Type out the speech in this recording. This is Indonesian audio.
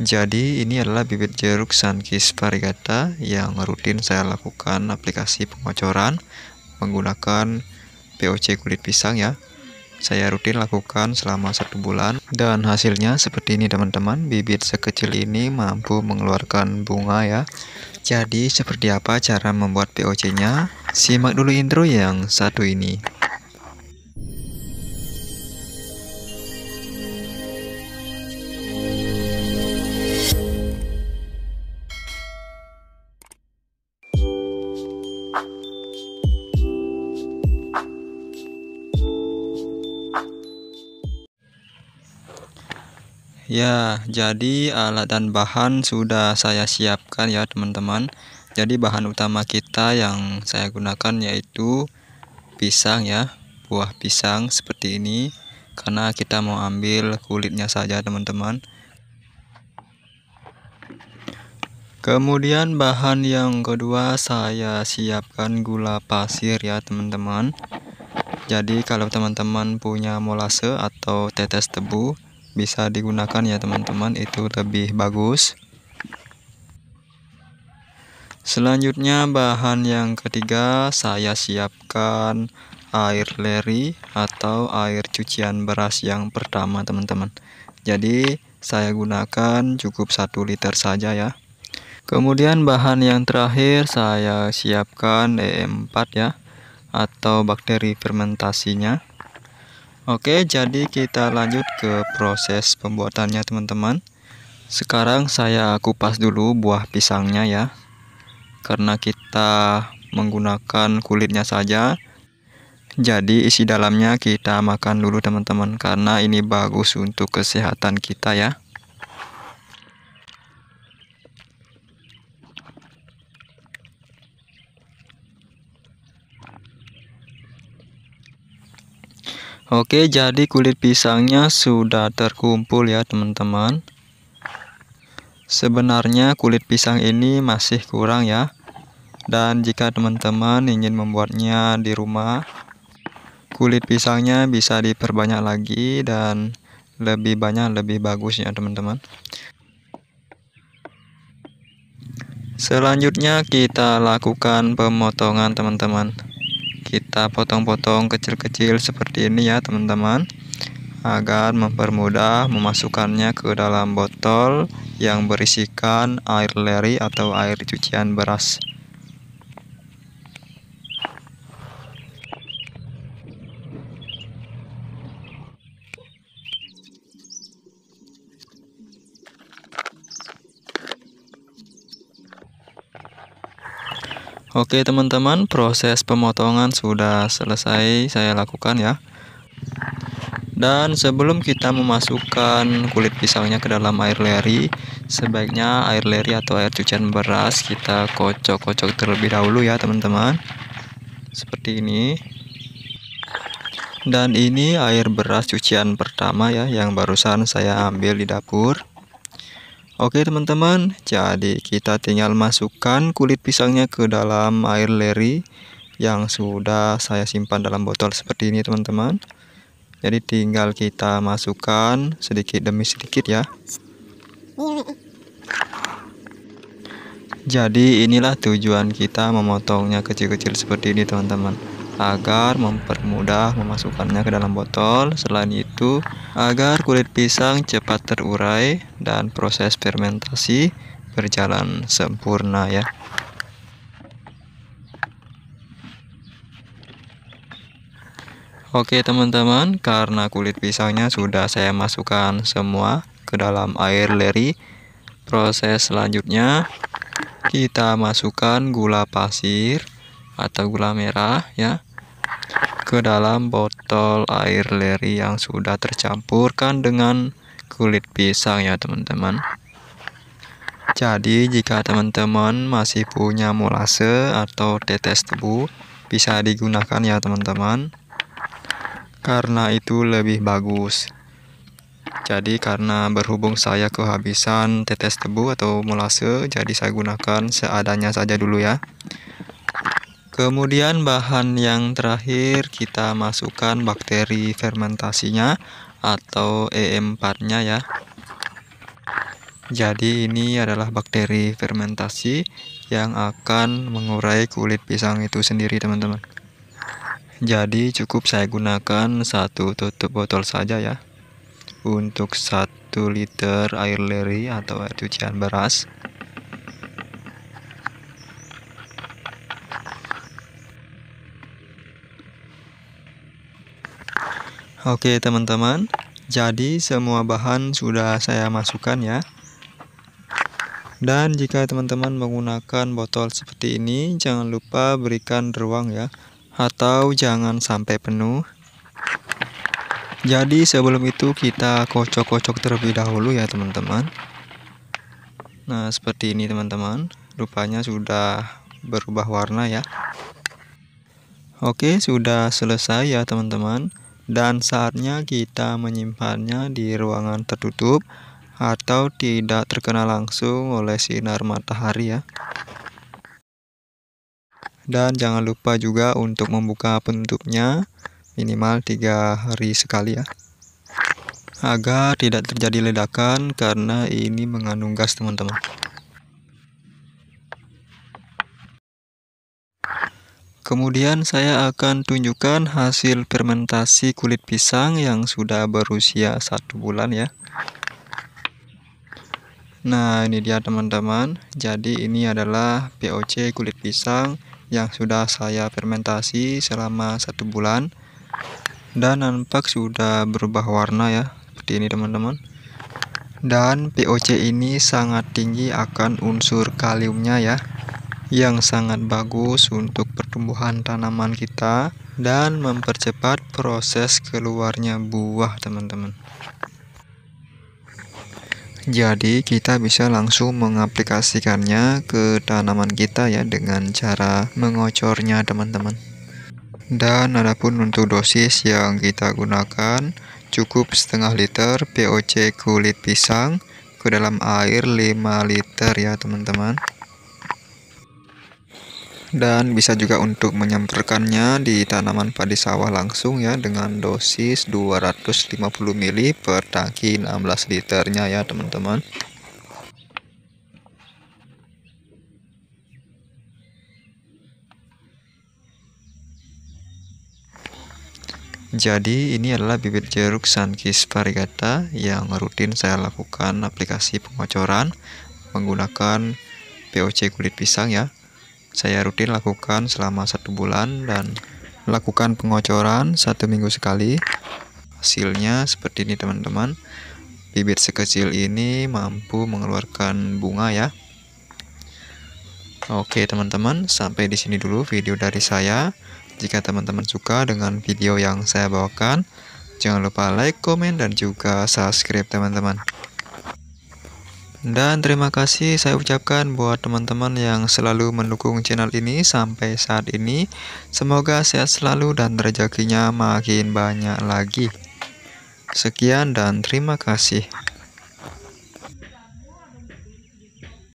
Jadi ini adalah bibit jeruk Sankis variegata yang rutin saya lakukan aplikasi pengocoran menggunakan POC kulit pisang ya. Saya rutin lakukan selama satu bulan dan hasilnya seperti ini teman-teman. Bibit sekecil ini mampu mengeluarkan bunga ya. Jadi seperti apa cara membuat POC-nya? Simak dulu intro yang satu ini. Ya, jadi alat dan bahan sudah saya siapkan ya teman-teman. Jadi bahan utama kita yang saya gunakan yaitu pisang ya, buah pisang seperti ini. Karena kita mau ambil kulitnya saja teman-teman. Kemudian bahan yang kedua saya siapkan gula pasir ya teman-teman. Jadi kalau teman-teman punya molase atau tetes tebu bisa digunakan ya teman-teman itu lebih bagus selanjutnya bahan yang ketiga saya siapkan air leri atau air cucian beras yang pertama teman-teman jadi saya gunakan cukup 1 liter saja ya kemudian bahan yang terakhir saya siapkan e EM4 ya atau bakteri fermentasinya Oke, jadi kita lanjut ke proses pembuatannya teman-teman. Sekarang saya kupas dulu buah pisangnya ya. Karena kita menggunakan kulitnya saja. Jadi isi dalamnya kita makan dulu teman-teman karena ini bagus untuk kesehatan kita ya. Oke, jadi kulit pisangnya sudah terkumpul ya, teman-teman. Sebenarnya kulit pisang ini masih kurang ya. Dan jika teman-teman ingin membuatnya di rumah, kulit pisangnya bisa diperbanyak lagi dan lebih banyak lebih bagus ya, teman-teman. Selanjutnya kita lakukan pemotongan, teman-teman kita potong-potong kecil-kecil seperti ini ya teman-teman agar mempermudah memasukkannya ke dalam botol yang berisikan air leri atau air cucian beras Oke teman-teman, proses pemotongan sudah selesai saya lakukan ya. Dan sebelum kita memasukkan kulit pisangnya ke dalam air leri, sebaiknya air leri atau air cucian beras kita kocok-kocok terlebih dahulu ya teman-teman. Seperti ini. Dan ini air beras cucian pertama ya yang barusan saya ambil di dapur. Oke teman-teman, jadi kita tinggal masukkan kulit pisangnya ke dalam air leri yang sudah saya simpan dalam botol seperti ini teman-teman. Jadi tinggal kita masukkan sedikit demi sedikit ya. Jadi inilah tujuan kita memotongnya kecil-kecil seperti ini teman-teman agar mempermudah memasukkannya ke dalam botol. Selain itu, agar kulit pisang cepat terurai dan proses fermentasi berjalan sempurna ya. Oke teman-teman, karena kulit pisangnya sudah saya masukkan semua ke dalam air leri, proses selanjutnya kita masukkan gula pasir atau gula merah ya ke dalam botol air leri yang sudah tercampurkan dengan kulit pisang ya teman-teman jadi jika teman-teman masih punya molase atau tetes tebu bisa digunakan ya teman-teman karena itu lebih bagus jadi karena berhubung saya kehabisan tetes tebu atau molase jadi saya gunakan seadanya saja dulu ya Kemudian bahan yang terakhir kita masukkan bakteri fermentasinya atau e EM4-nya ya. Jadi ini adalah bakteri fermentasi yang akan mengurai kulit pisang itu sendiri teman-teman. Jadi cukup saya gunakan satu tutup botol saja ya. Untuk satu liter air leri atau air cucian beras Oke teman-teman, jadi semua bahan sudah saya masukkan ya. Dan jika teman-teman menggunakan botol seperti ini, jangan lupa berikan ruang ya, atau jangan sampai penuh. Jadi sebelum itu kita kocok-kocok terlebih dahulu ya teman-teman. Nah seperti ini teman-teman, rupanya sudah berubah warna ya. Oke, sudah selesai ya teman-teman dan saatnya kita menyimpannya di ruangan tertutup atau tidak terkena langsung oleh sinar matahari ya dan jangan lupa juga untuk membuka penutupnya minimal tiga hari sekali ya agar tidak terjadi ledakan karena ini mengandung gas teman-teman Kemudian saya akan tunjukkan hasil fermentasi kulit pisang yang sudah berusia satu bulan ya. Nah ini dia teman-teman. Jadi ini adalah POC kulit pisang yang sudah saya fermentasi selama satu bulan dan nampak sudah berubah warna ya seperti ini teman-teman. Dan POC ini sangat tinggi akan unsur kaliumnya ya yang sangat bagus untuk pertumbuhan tanaman kita dan mempercepat proses keluarnya buah teman-teman jadi kita bisa langsung mengaplikasikannya ke tanaman kita ya dengan cara mengocornya teman-teman dan adapun untuk dosis yang kita gunakan cukup setengah liter POC kulit pisang ke dalam air 5 liter ya teman-teman dan bisa juga untuk menyemprotkannya di tanaman padi sawah langsung ya dengan dosis 250 ml per tangki 16 liternya ya teman-teman Jadi ini adalah bibit jeruk Sunkist variegata yang rutin saya lakukan aplikasi pengocoran menggunakan POC kulit pisang ya saya rutin lakukan selama satu bulan dan lakukan pengocoran satu minggu sekali hasilnya seperti ini teman-teman bibit sekecil ini mampu mengeluarkan bunga ya Oke teman-teman, sampai di sini dulu video dari saya. Jika teman-teman suka dengan video yang saya bawakan, jangan lupa like, komen, dan juga subscribe teman-teman. Dan terima kasih saya ucapkan buat teman-teman yang selalu mendukung channel ini sampai saat ini. Semoga sehat selalu dan rezekinya makin banyak lagi. Sekian dan terima kasih.